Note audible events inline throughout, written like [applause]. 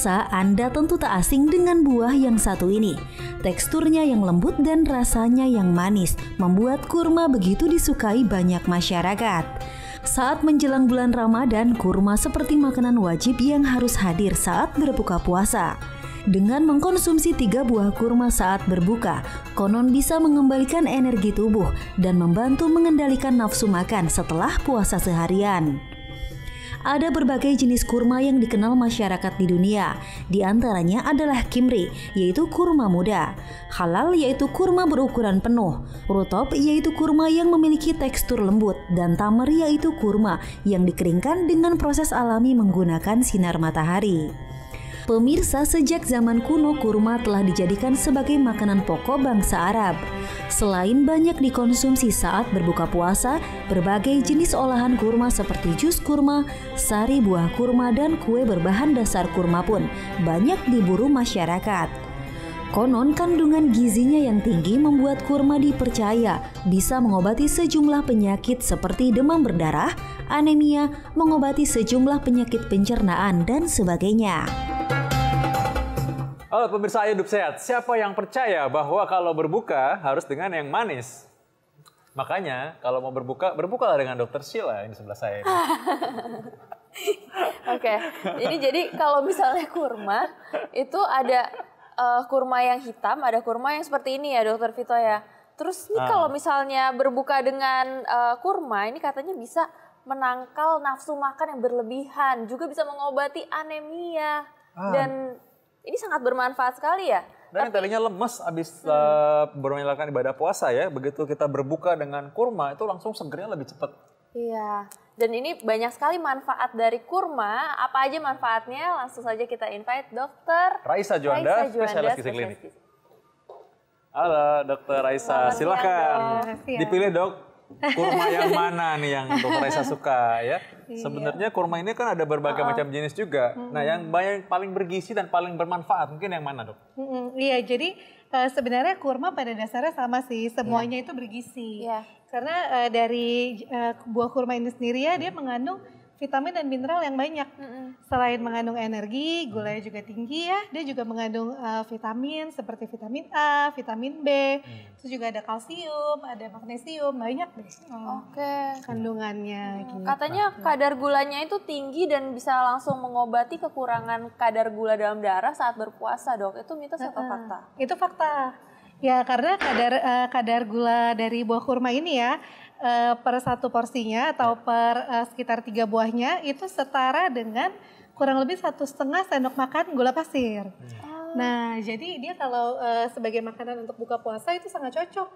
pemirsa, Anda tentu tak asing dengan buah yang satu ini. Teksturnya yang lembut dan rasanya yang manis membuat kurma begitu disukai banyak masyarakat. Saat menjelang bulan Ramadan, kurma seperti makanan wajib yang harus hadir saat berbuka puasa. Dengan mengkonsumsi tiga buah kurma saat berbuka, konon bisa mengembalikan energi tubuh dan membantu mengendalikan nafsu makan setelah puasa seharian ada berbagai jenis kurma yang dikenal masyarakat di dunia. Di antaranya adalah kimri, yaitu kurma muda. Halal yaitu kurma berukuran penuh. Rutop yaitu kurma yang memiliki tekstur lembut. Dan tamar yaitu kurma yang dikeringkan dengan proses alami menggunakan sinar matahari. Pemirsa, sejak zaman kuno kurma telah dijadikan sebagai makanan pokok bangsa Arab. Selain banyak dikonsumsi saat berbuka puasa, berbagai jenis olahan kurma seperti jus kurma, sari buah kurma, dan kue berbahan dasar kurma pun banyak diburu masyarakat. Konon kandungan gizinya yang tinggi membuat kurma dipercaya bisa mengobati sejumlah penyakit seperti demam berdarah, anemia, mengobati sejumlah penyakit pencernaan, dan sebagainya. Halo pemirsa Ayo Hidup Sehat, siapa yang percaya bahwa kalau berbuka harus dengan yang manis? Makanya kalau mau berbuka, berbukalah dengan dokter Sheila yang di sebelah saya. [laughs] Oke, okay. ini jadi kalau misalnya kurma itu ada uh, kurma yang hitam, ada kurma yang seperti ini ya dokter Vito ya. Terus ini ah. kalau misalnya berbuka dengan uh, kurma ini katanya bisa menangkal nafsu makan yang berlebihan, juga bisa mengobati anemia ah. dan ini sangat bermanfaat sekali ya. Dan Tapi, lemes abis hmm. uh, ibadah puasa ya, begitu kita berbuka dengan kurma itu langsung segernya lebih cepat. Iya, dan ini banyak sekali manfaat dari kurma. Apa aja manfaatnya? Langsung saja kita invite dokter Raisa Juanda, Raisa Juanda spesialis gizi klinik. Halo dokter Raisa, silakan. Dipilih dok kurma yang mana nih yang dokter Raisa suka ya? Iya. Sebenarnya kurma ini kan ada berbagai uh macam jenis juga. Mm -hmm. Nah, yang banyak paling bergizi dan paling bermanfaat mungkin yang mana, Dok? Mm Iya, jadi uh, sebenarnya kurma pada dasarnya sama sih, semuanya mm. itu bergizi. Yeah. Karena uh, dari uh, buah kurma ini sendiri ya, dia mengandung vitamin dan mineral yang banyak. Mm-hmm. Selain mengandung energi, gulanya juga tinggi ya. Dia juga mengandung uh, vitamin seperti vitamin A, vitamin B. Mm. Terus juga ada kalsium, ada magnesium, banyak deh. Oh. Oke. Okay. Kandungannya. Hmm. Gitu. Katanya kadar gulanya itu tinggi dan bisa langsung mengobati kekurangan kadar gula dalam darah saat berpuasa dok. Itu mitos atau fakta? Itu fakta. Ya karena kadar uh, kadar gula dari buah kurma ini ya uh, per satu porsinya atau ya. per uh, sekitar tiga buahnya itu setara dengan kurang lebih satu setengah sendok makan gula pasir. Hmm. Oh. Nah, jadi dia kalau uh, sebagai makanan untuk buka puasa itu sangat cocok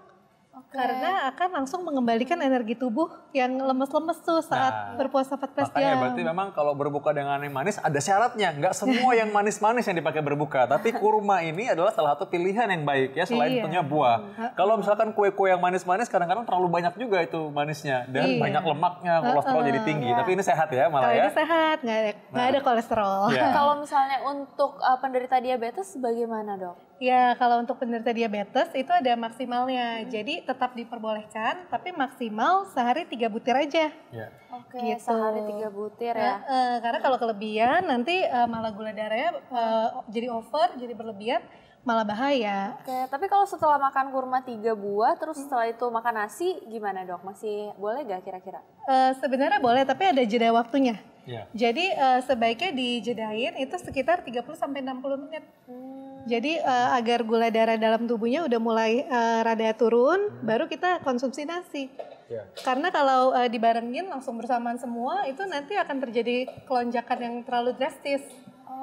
Okay. Karena akan langsung mengembalikan energi tubuh yang lemes-lemes tuh saat nah, berpuasa 14 makanya, Berarti memang kalau berbuka dengan yang manis ada syaratnya. Nggak semua yang manis-manis yang dipakai berbuka. Tapi [laughs] kurma ini adalah salah satu pilihan yang baik ya selain iya. punya buah. Mm-hmm. Kalau misalkan kue-kue yang manis-manis kadang-kadang terlalu banyak juga itu manisnya. Dan iya. banyak lemaknya, kolesterol uh, uh, jadi tinggi. Iya. Tapi ini sehat ya malah kalo ya. Ini sehat, nggak ada, nah. ada kolesterol. Yeah. [laughs] kalau misalnya untuk uh, penderita diabetes bagaimana dok? Ya kalau untuk penderita diabetes itu ada maksimalnya. Hmm. Jadi tetap diperbolehkan, tapi maksimal sehari tiga butir aja. Yeah. Oke, okay, gitu. sehari tiga butir ya. Nah, uh, karena kalau kelebihan nanti uh, malah gula darahnya uh, jadi over, jadi berlebihan malah bahaya. Oke, tapi kalau setelah makan kurma tiga buah, terus hmm. setelah itu makan nasi, gimana dok? Masih boleh gak kira-kira? Uh, sebenarnya boleh, tapi ada jeda waktunya. Yeah. Jadi uh, sebaiknya dijedain itu sekitar 30-60 menit. Hmm. Jadi uh, agar gula darah dalam tubuhnya udah mulai uh, rada turun, hmm. baru kita konsumsi nasi. Yeah. Karena kalau uh, dibarengin langsung bersamaan semua, itu nanti akan terjadi kelonjakan yang terlalu drastis.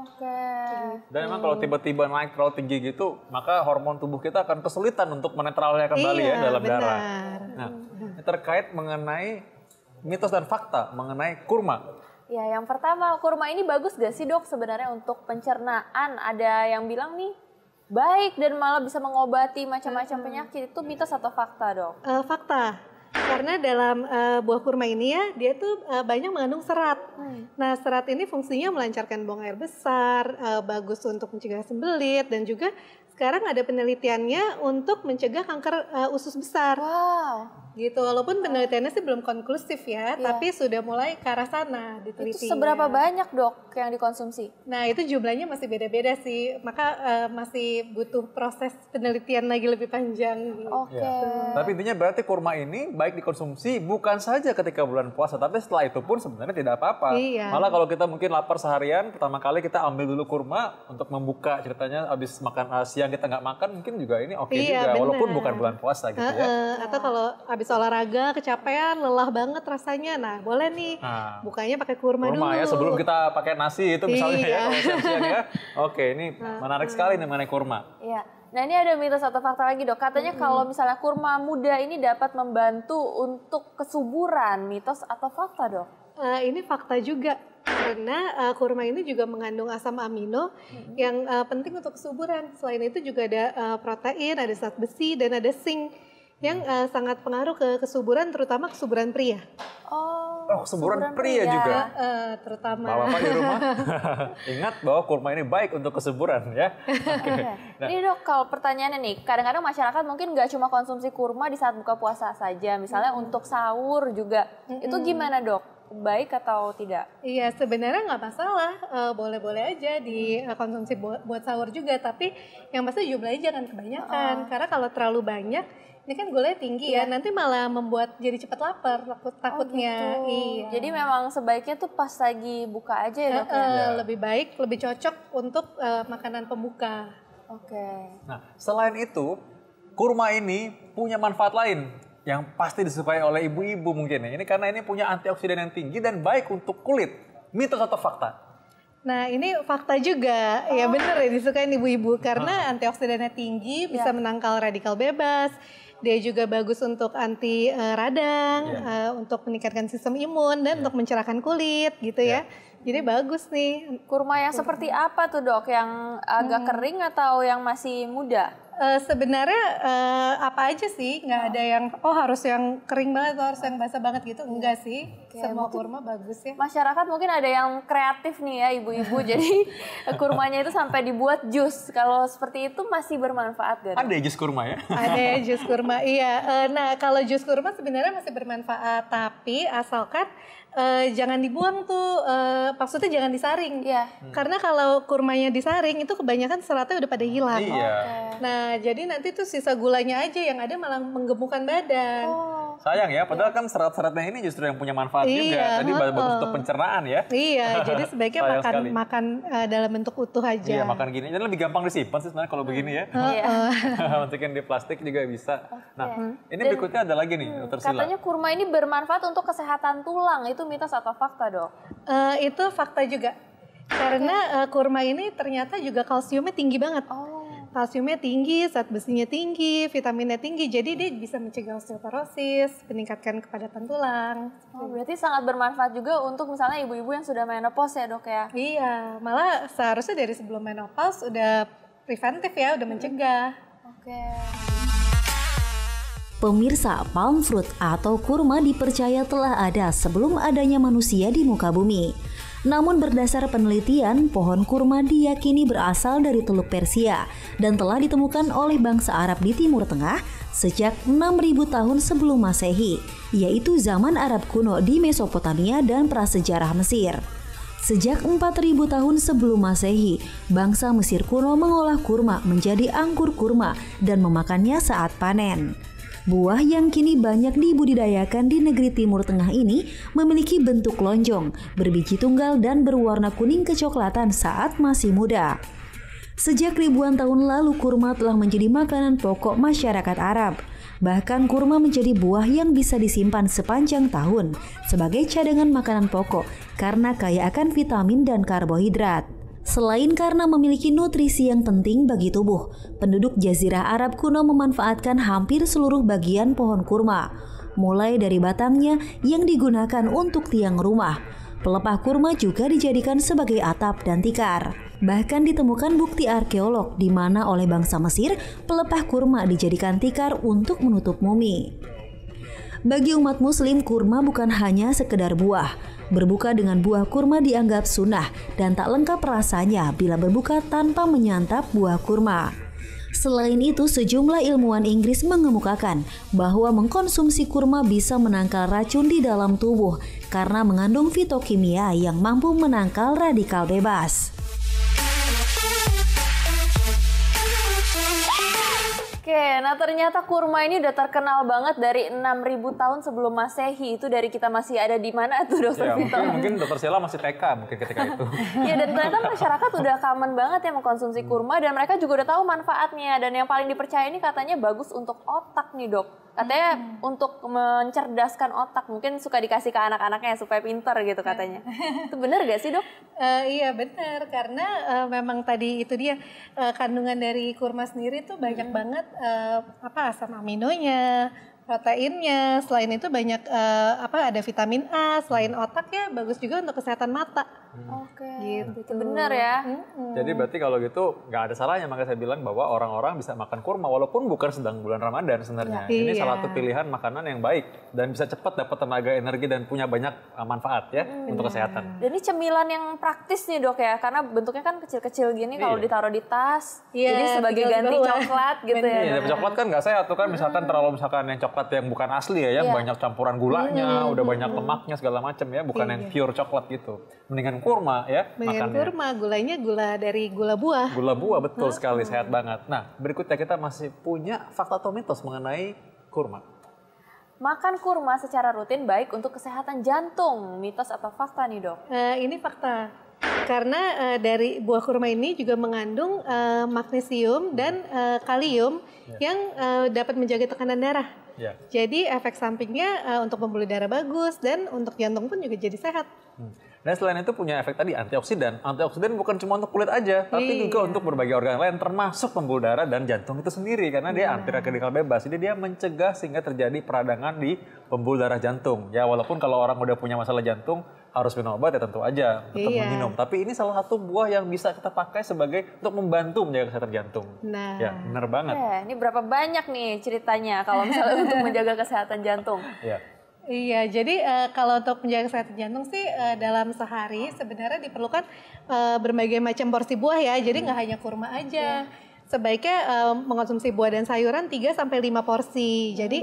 Oke. Dan hmm. kalau tiba-tiba naik terlalu tinggi gitu, maka hormon tubuh kita akan kesulitan untuk menetralnya kembali ya iya, ya dalam benar. darah. Nah, terkait mengenai mitos dan fakta mengenai kurma. Ya, yang pertama kurma ini bagus gak sih dok sebenarnya untuk pencernaan? Ada yang bilang nih baik dan malah bisa mengobati macam-macam hmm. penyakit itu mitos atau fakta dok? Uh, fakta karena dalam uh, buah kurma ini ya dia tuh uh, banyak mengandung serat. Hmm. Nah serat ini fungsinya melancarkan buang air besar, uh, bagus untuk mencegah sembelit dan juga sekarang ada penelitiannya untuk mencegah kanker uh, usus besar. Wow. Gitu, walaupun penelitiannya sih belum konklusif ya, yeah. tapi sudah mulai ke arah sana diteliti. Itu seberapa banyak dok yang dikonsumsi? Nah itu jumlahnya masih beda-beda sih, maka uh, masih butuh proses penelitian lagi lebih panjang. Oke. Okay. Ya. Tapi intinya berarti kurma ini baik dikonsumsi bukan saja ketika bulan puasa, tapi setelah itu pun sebenarnya tidak apa-apa. Iya. Malah kalau kita mungkin lapar seharian, pertama kali kita ambil dulu kurma untuk membuka ceritanya abis makan eh, siang kita nggak makan mungkin juga ini oke okay iya, juga, bener. walaupun bukan bulan puasa gitu uh, uh, ya. Atau kalau habis olahraga kecapean lelah banget rasanya nah boleh nih nah, bukanya pakai kurma, kurma dulu ya sebelum kita pakai nasi itu misalnya ya, iya. ya ya oke ini [laughs] ah. menarik sekali nih mengenai kurma iya nah ini ada mitos atau fakta lagi dok katanya hmm. kalau misalnya kurma muda ini dapat membantu untuk kesuburan mitos atau fakta dok uh, ini fakta juga karena uh, kurma ini juga mengandung asam amino hmm. yang uh, penting untuk kesuburan. Selain itu juga ada uh, protein, ada zat besi dan ada zinc yang uh, sangat pengaruh ke kesuburan terutama kesuburan pria. Oh, oh kesuburan, pria, pria juga. Uh, terutama. Bapak-bapak di rumah [laughs] ingat bahwa kurma ini baik untuk kesuburan ya. Okay. Iya. Nah. Ini dok kalau pertanyaannya nih, kadang-kadang masyarakat mungkin nggak cuma konsumsi kurma di saat buka puasa saja, misalnya -hmm. untuk sahur juga. -hmm. Itu gimana dok? baik atau tidak? Iya sebenarnya nggak masalah, eh, boleh-boleh aja dikonsumsi hmm. buat, sahur juga, tapi yang pasti jumlahnya jangan kebanyakan uh. karena kalau terlalu banyak ini kan gulanya tinggi ya, iya. ya nanti malah membuat jadi cepat lapar takut oh, takutnya oh, gitu. iya jadi memang sebaiknya tuh pas lagi buka aja ya ya? Iya. lebih baik lebih cocok untuk uh, makanan pembuka oke okay. nah selain itu kurma ini punya manfaat lain yang pasti disukai oleh ibu-ibu mungkin ya ini karena ini punya antioksidan yang tinggi dan baik untuk kulit mitos atau fakta Nah ini fakta juga, iya, oh. ya bener ya disukain ibu-ibu karena ah. antioksidannya tinggi, bisa yeah. menangkal radikal bebas, dia juga bagus untuk anti uh, radang, yeah. Iya. uh, untuk meningkatkan sistem imun dan yeah. untuk mencerahkan kulit gitu yeah. ya. Iya. Jadi bagus nih. Kurma yang Kurma. seperti apa tuh dok? Yang agak hmm. kering atau yang masih muda? uh, sebenarnya uh, apa aja sih? Nggak ada yang oh harus yang kering banget atau harus yang basah banget gitu? Enggak iya. sih. Okay, Semua kurma bagus ya. Masyarakat mungkin ada yang kreatif nih ya ibu-ibu. [laughs] jadi eh, kurmanya itu sampai dibuat jus. Kalau seperti itu masih bermanfaat gak? Ada jus kurma ya? [laughs] ada ya, jus kurma. Iya. Uh, nah, kalau jus kurma sebenarnya masih bermanfaat, tapi asalkan uh, jangan dibuang tuh uh, maksudnya jangan disaring ya yeah. hmm. karena kalau kurmanya disaring itu kebanyakan seratnya udah pada hilang iya. Yeah. okay. nah jadi nanti tuh sisa gulanya aja yang ada malah menggemukkan badan. Oh. Sayang ya, padahal kan serat-seratnya ini justru yang punya manfaat iya, juga. Tadi uh, bagus untuk pencernaan ya. Iya, jadi sebaiknya [laughs] makan sekali. makan uh, dalam bentuk utuh aja. Iya, makan gini. Jadi lebih gampang disimpan sih sebenarnya kalau begini ya. Iya. Masukin [laughs] di plastik juga bisa. Okay. Nah, ini Dan, berikutnya ada lagi nih, hmm, Katanya kurma ini bermanfaat untuk kesehatan tulang. Itu mitos atau fakta, Dok? Uh, itu fakta juga. Karena uh, kurma ini ternyata juga kalsiumnya tinggi banget. Oh kalsiumnya tinggi, zat besinya tinggi, vitaminnya tinggi. Jadi dia bisa mencegah osteoporosis, meningkatkan kepadatan tulang. Oh, berarti sangat bermanfaat juga untuk misalnya ibu-ibu yang sudah menopause ya dok ya? Iya, malah seharusnya dari sebelum menopause udah preventif ya, udah mencegah. Oke. Okay. Pemirsa, palm fruit atau kurma dipercaya telah ada sebelum adanya manusia di muka bumi. Namun berdasar penelitian, pohon kurma diyakini berasal dari Teluk Persia dan telah ditemukan oleh bangsa Arab di Timur Tengah sejak 6000 tahun sebelum Masehi, yaitu zaman Arab kuno di Mesopotamia dan prasejarah Mesir. Sejak 4000 tahun sebelum Masehi, bangsa Mesir kuno mengolah kurma menjadi angkur kurma dan memakannya saat panen. Buah yang kini banyak dibudidayakan di negeri Timur Tengah ini memiliki bentuk lonjong, berbiji tunggal dan berwarna kuning kecoklatan saat masih muda. Sejak ribuan tahun lalu kurma telah menjadi makanan pokok masyarakat Arab. Bahkan kurma menjadi buah yang bisa disimpan sepanjang tahun sebagai cadangan makanan pokok karena kaya akan vitamin dan karbohidrat. Selain karena memiliki nutrisi yang penting bagi tubuh, penduduk Jazirah Arab kuno memanfaatkan hampir seluruh bagian pohon kurma, mulai dari batangnya yang digunakan untuk tiang rumah. Pelepah kurma juga dijadikan sebagai atap dan tikar. Bahkan ditemukan bukti arkeolog di mana oleh bangsa Mesir, pelepah kurma dijadikan tikar untuk menutup mumi. Bagi umat muslim, kurma bukan hanya sekedar buah, Berbuka dengan buah kurma dianggap sunnah dan tak lengkap rasanya bila berbuka tanpa menyantap buah kurma. Selain itu, sejumlah ilmuwan Inggris mengemukakan bahwa mengkonsumsi kurma bisa menangkal racun di dalam tubuh karena mengandung fitokimia yang mampu menangkal radikal bebas. Oke, nah ternyata kurma ini udah terkenal banget dari 6000 tahun sebelum Masehi. Itu dari kita masih ada di mana tuh Dokter ya, Vito? Mungkin, Dokter Sela masih TK mungkin ketika itu. [laughs] ya dan ternyata masyarakat udah common banget ya mengkonsumsi kurma dan mereka juga udah tahu manfaatnya dan yang paling dipercaya ini katanya bagus untuk otak nih, Dok. Katanya hmm. untuk mencerdaskan otak, mungkin suka dikasih ke anak-anaknya supaya pinter gitu ya. katanya. [laughs] itu benar gak sih, Dok? Uh, iya, benar karena uh, memang tadi itu dia uh, kandungan dari kurma sendiri tuh banyak hmm. banget uh, apa asam aminonya, proteinnya. Selain itu banyak uh, apa ada vitamin A, selain hmm. otak ya bagus juga untuk kesehatan mata. Oke. Okay. Gitu. Bener ya. Hmm. Jadi berarti kalau gitu nggak ada salahnya makanya saya bilang bahwa orang-orang bisa makan kurma walaupun bukan sedang bulan Ramadan sebenarnya. Ya, Ini salah iya. satu pilihan makanan yang baik dan bisa cepat dapat tenaga, energi dan punya banyak eh, manfaat ya hmm, untuk kesehatan. Dan ini cemilan yang praktis nih dok ya, karena bentuknya kan kecil-kecil gini iya. kalau ditaruh di tas, Iya. jadi sebagai ganti bawa. coklat gitu ya. Iya, ya. coklat kan nggak saya tuh kan, misalkan mm. terlalu misalkan yang coklat yang bukan asli ya, yang iya. banyak campuran gulanya, hmm, udah banyak lemaknya segala macam ya, bukan iya. yang pure coklat gitu. Mendingan kurma ya. Dengan makannya. kurma, gulanya gula dari gula buah. Gula buah betul hmm. sekali, sehat banget. Nah berikutnya kita masih punya fakta atau mitos mengenai kurma. Makan kurma secara rutin baik untuk kesehatan jantung. Mitos atau fakta nih dok? Uh, ini fakta. Karena uh, dari buah kurma ini juga mengandung uh, magnesium dan uh, kalium yeah. yang uh, dapat menjaga tekanan darah. Yeah. Jadi efek sampingnya uh, untuk pembuluh darah bagus dan untuk jantung pun juga jadi sehat. Hmm. Dan selain itu punya efek tadi antioksidan. Antioksidan bukan cuma untuk kulit aja, tapi iya. juga untuk berbagai organ lain termasuk pembuluh darah dan jantung itu sendiri karena dia iya. anti radikal bebas. Jadi dia mencegah sehingga terjadi peradangan di pembuluh darah jantung. Ya walaupun kalau orang udah punya masalah jantung harus minum obat ya tentu aja tetap iya. minum. Tapi ini salah satu buah yang bisa kita pakai sebagai untuk membantu menjaga kesehatan jantung. Nah, ya benar banget. Ya, ini berapa banyak nih ceritanya kalau misalnya untuk [laughs] menjaga kesehatan jantung. Ya. Iya, jadi uh, kalau untuk menjaga kesehatan jantung sih uh, dalam sehari sebenarnya diperlukan uh, berbagai macam porsi buah ya. Jadi hmm. nggak hmm. hanya kurma aja. Yeah. Sebaiknya uh, mengonsumsi buah dan sayuran 3 sampai 5 porsi. Hmm. Jadi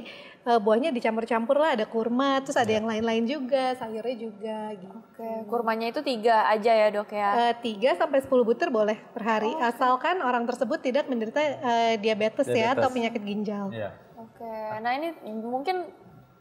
uh, buahnya dicampur-campur lah ada kurma terus ada iya. yang lain-lain juga sayurnya juga gitu. Oke kurmanya itu tiga aja ya dok ya? Eh, tiga sampai sepuluh butir boleh per hari oh, asalkan orang tersebut tidak menderita uh, eh, diabetes, diabetes ya atau penyakit ginjal. Yeah. Oke okay. nah ini mungkin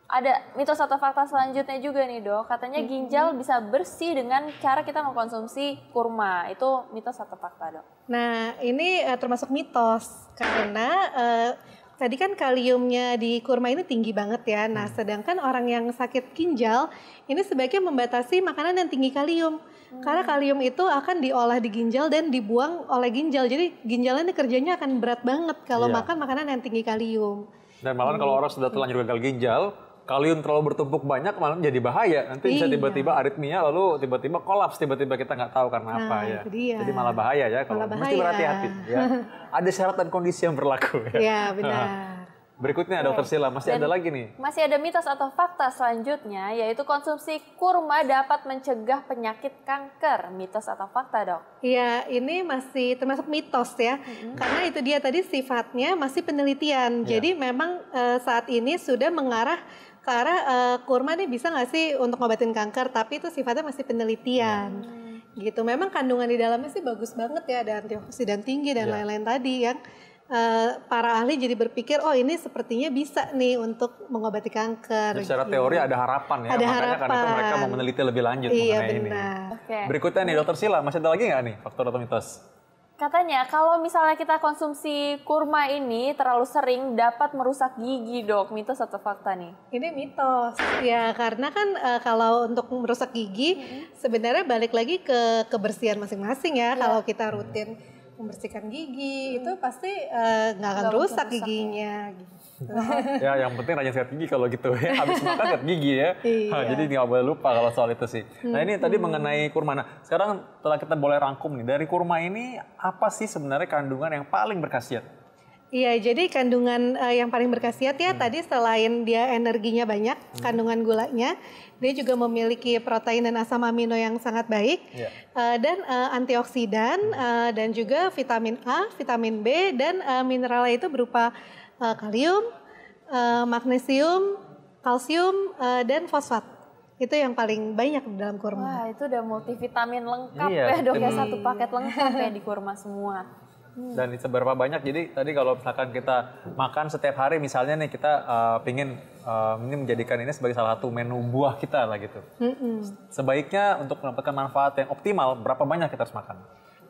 ada mitos atau fakta selanjutnya juga nih dok katanya ginjal bisa bersih dengan cara kita mengkonsumsi kurma itu mitos atau fakta dok? Nah ini uh, termasuk mitos karena uh, Tadi kan kaliumnya di kurma ini tinggi banget ya. Nah, hmm. sedangkan orang yang sakit ginjal ini sebaiknya membatasi makanan yang tinggi kalium. Hmm. Karena kalium itu akan diolah di ginjal dan dibuang oleh ginjal. Jadi ginjalnya ini kerjanya akan berat banget kalau yeah. makan makanan yang tinggi kalium. Dan malah hmm. kalau orang sudah terlanjur hmm. gagal ginjal, kalium terlalu bertumpuk banyak malah jadi bahaya. Nanti bisa iya. tiba-tiba aritmia lalu tiba-tiba kolaps, tiba-tiba kita nggak tahu karena nah, apa ya. Dia. Jadi malah bahaya ya kalau malah mesti berhati-hati. Ya. [laughs] ada syarat dan kondisi yang berlaku. Ya, ya benar. Berikutnya dokter Sila, masih Dan ada lagi nih. Masih ada mitos atau fakta selanjutnya, yaitu konsumsi kurma dapat mencegah penyakit kanker. Mitos atau fakta dok? Ya ini masih termasuk mitos ya. Mm-hmm. Karena itu dia tadi sifatnya masih penelitian. Yeah. Jadi memang e, saat ini sudah mengarah Kak uh, eh, kurma nih bisa nggak sih untuk ngobatin kanker? Tapi itu sifatnya masih penelitian. Hmm. Gitu. Memang kandungan di dalamnya sih bagus banget ya, ada antioksidan tinggi dan iya. lain-lain yeah. tadi yang uh, para ahli jadi berpikir oh ini sepertinya bisa nih untuk mengobati kanker. Jadi secara gitu. teori ada harapan ya, ada makanya harapan. karena itu mereka mau meneliti lebih lanjut iya, mengenai benar. ini. Okay. Berikutnya nih dokter Sila, masih ada lagi nggak nih faktor atau mitos? Katanya kalau misalnya kita konsumsi kurma ini terlalu sering dapat merusak gigi dok, mitos atau fakta nih? Ini mitos ya karena kan e, kalau untuk merusak gigi mm -hmm. sebenarnya balik lagi ke kebersihan masing-masing ya yeah. kalau kita rutin membersihkan gigi hmm. itu pasti eh, nggak uh, akan rusak, rusak ya. giginya. Ya. [laughs] ya yang penting rajin sikat gigi kalau gitu ya. [laughs] Habis makan sikat gigi ya. Iya. jadi nggak boleh lupa kalau soal itu sih. Nah ini hmm. tadi mengenai hmm. kurma. Nah sekarang setelah kita boleh rangkum nih dari kurma ini apa sih sebenarnya kandungan yang paling berkhasiat? Iya, jadi kandungan uh, yang paling berkhasiat ya hmm. tadi selain dia energinya banyak, hmm. kandungan gulanya, dia juga memiliki protein dan asam amino yang sangat baik, yeah. Iya. uh, dan uh, antioksidan hmm. uh, dan juga vitamin A, vitamin B dan uh, mineral itu berupa uh, kalium, uh, magnesium, kalsium, uh, dan fosfat. Itu yang paling banyak di dalam kurma. Wah, itu udah multivitamin lengkap iya, ya dok ya, satu paket lengkap ya di kurma semua. Hmm. Dan Dan seberapa banyak, jadi tadi kalau misalkan kita makan setiap hari misalnya nih kita uh, pingin uh, ini menjadikan ini sebagai salah satu menu buah kita lah gitu. Mm -hmm. Sebaiknya untuk mendapatkan manfaat yang optimal, berapa banyak kita harus makan?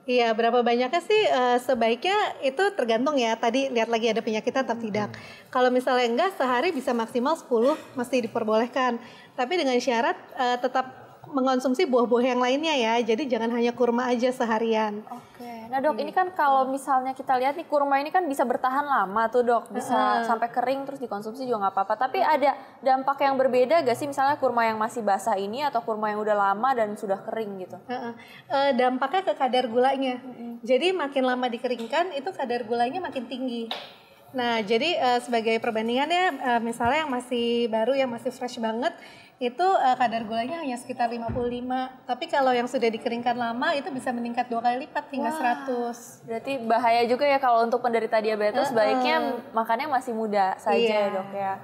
Iya, berapa banyaknya sih uh, sebaiknya itu tergantung ya. Tadi lihat lagi ada penyakit atau hmm. tidak. Hmm. Kalau misalnya enggak sehari bisa maksimal 10 masih diperbolehkan. Tapi dengan syarat uh, tetap mengonsumsi buah-buah yang lainnya ya. Jadi jangan hanya kurma aja seharian. Oke. Nah, Dok, hmm. ini kan kalau misalnya kita lihat nih kurma ini kan bisa bertahan lama tuh, Dok. Bisa uh sampai kering terus dikonsumsi juga nggak apa-apa. Tapi ada dampak yang berbeda gak sih misalnya kurma yang masih basah ini atau kurma yang udah lama dan sudah kering gitu? Uh -uh. dampaknya ke kadar gulanya. Uh Jadi makin lama dikeringkan itu kadar gulanya makin tinggi. Nah, jadi uh, sebagai perbandingannya, uh, misalnya yang masih baru, yang masih fresh banget, itu uh, kadar gulanya hanya sekitar 55. Tapi kalau yang sudah dikeringkan lama itu bisa meningkat dua kali lipat hingga Wah, 100. Berarti bahaya juga ya kalau untuk penderita diabetes uh -uh. baiknya makannya masih muda saja yeah. Ya, dok ya.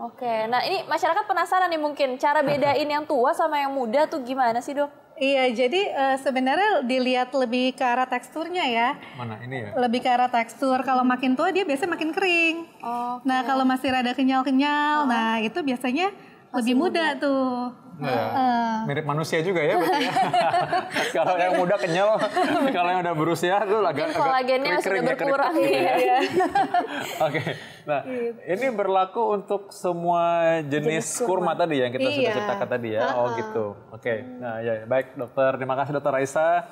Oke, nah ini masyarakat penasaran nih mungkin cara bedain yang tua sama yang muda tuh gimana sih dok? Iya, jadi uh, sebenarnya dilihat lebih ke arah teksturnya ya. Mana ini ya? Lebih ke arah tekstur. Kalau makin tua dia biasanya makin kering. Okay. Nah kalau masih rada kenyal-kenyal, oh. nah itu biasanya lebih muda, muda tuh. Uh. Mirip manusia juga ya. ya. [laughs] kalau yang muda kenyal, kalau yang udah berusia tuh agak kolagennya sudah ya, berkurang ya. ya. [laughs] Oke. Okay. Nah, gitu. ini berlaku untuk semua jenis, jenis kurma. kurma tadi yang kita iya. sudah ceritakan tadi ya. Uh-huh. Oh gitu. Oke. Okay. Nah, ya baik dokter. Terima kasih dokter Raisa.